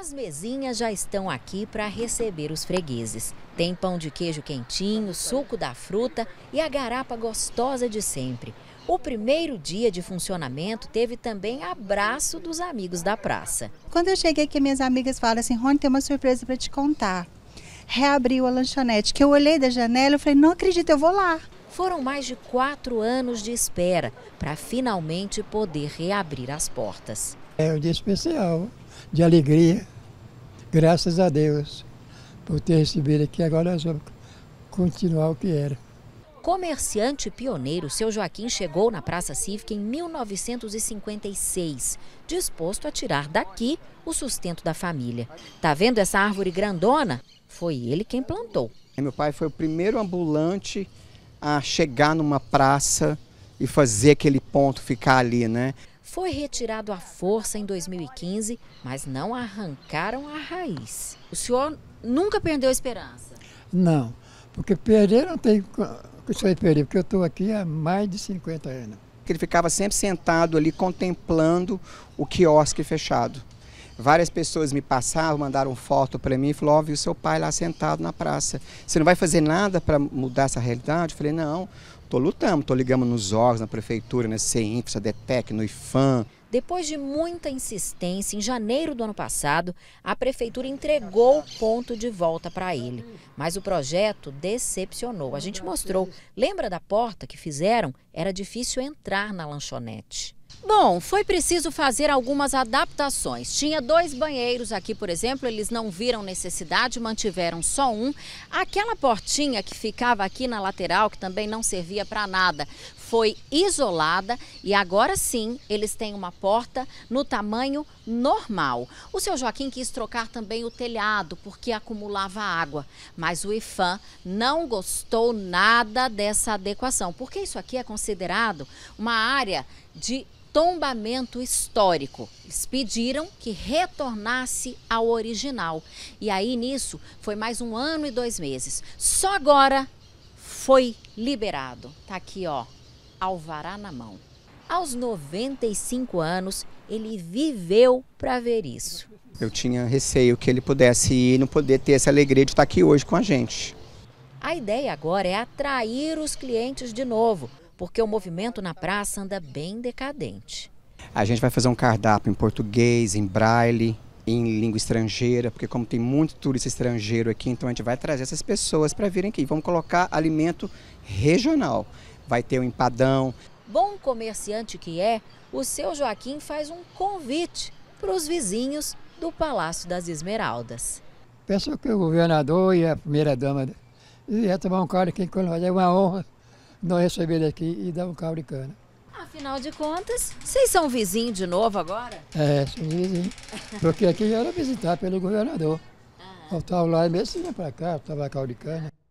As mesinhas já estão aqui para receber os fregueses. Tem pão de queijo quentinho, suco da fruta e a garapa gostosa de sempre. O primeiro dia de funcionamento teve também abraço dos amigos da praça. Quando eu cheguei aqui, minhas amigas falaram assim: Rony, tem uma surpresa para te contar. Reabriu a lanchonete, que eu olhei da janela e falei: não acredito, eu vou lá. Foram mais de quatro anos de espera para finalmente poder reabrir as portas. É um dia especial de alegria, graças a Deus, por ter recebido aqui. Agora nós vamos continuar o que era. Comerciante pioneiro, seu Joaquim chegou na Praça Cívica em 1956, disposto a tirar daqui o sustento da família. Tá vendo essa árvore grandona? Foi ele quem plantou. Meu pai foi o primeiro ambulante a chegar numa praça e fazer aquele ponto ficar ali, né? foi retirado à força em 2015, mas não arrancaram a raiz. O senhor nunca perdeu a esperança? Não, porque perder não tem isso aí perder, porque eu estou aqui há mais de 50 anos. Ele ficava sempre sentado ali contemplando o quiosque fechado. Várias pessoas me passavam, mandaram foto para mim e falaram, ó, oh, vi o seu pai lá sentado na praça. Você não vai fazer nada para mudar essa realidade? Eu falei, não, estou lutando, estou ligando nos órgãos, na prefeitura, na CEINF, na DETEC, no IFAM. Depois de muita insistência, em janeiro do ano passado, a prefeitura entregou o ponto de volta para ele. Mas o projeto decepcionou. A gente mostrou. Lembra da porta que fizeram? Era difícil entrar na lanchonete. Bom, foi preciso fazer algumas adaptações. Tinha dois banheiros aqui, por exemplo, eles não viram necessidade, mantiveram só um. Aquela portinha que ficava aqui na lateral, que também não servia para nada, foi isolada e agora sim eles têm uma porta no tamanho normal. O seu Joaquim quis trocar também o telhado porque acumulava água, mas o IFAM não gostou nada dessa adequação, porque isso aqui é considerado uma área de tombamento histórico. Eles pediram que retornasse ao original. E aí nisso foi mais um ano e dois meses. Só agora foi liberado. Tá aqui, ó, alvará na mão. Aos 95 anos, ele viveu para ver isso. Eu tinha receio que ele pudesse ir e não poder ter essa alegria de estar aqui hoje com a gente. A ideia agora é atrair os clientes de novo porque o movimento na praça anda bem decadente. A gente vai fazer um cardápio em português, em braille, em língua estrangeira, porque como tem muito turista estrangeiro aqui, então a gente vai trazer essas pessoas para virem aqui. Vamos colocar alimento regional. Vai ter o um empadão. Bom comerciante que é, o seu Joaquim faz um convite para os vizinhos do Palácio das Esmeraldas. Penso que o governador e a primeira dama ia tomar um cara aqui com nós. É uma honra nós receber daqui e dar um caldo de cana. Afinal de contas, vocês são vizinhos de novo agora? É, sou vizinhos. Porque aqui já era visitar pelo governador. Faltava ah. lá mesmo, vinha assim para cá, estava caldo de cana.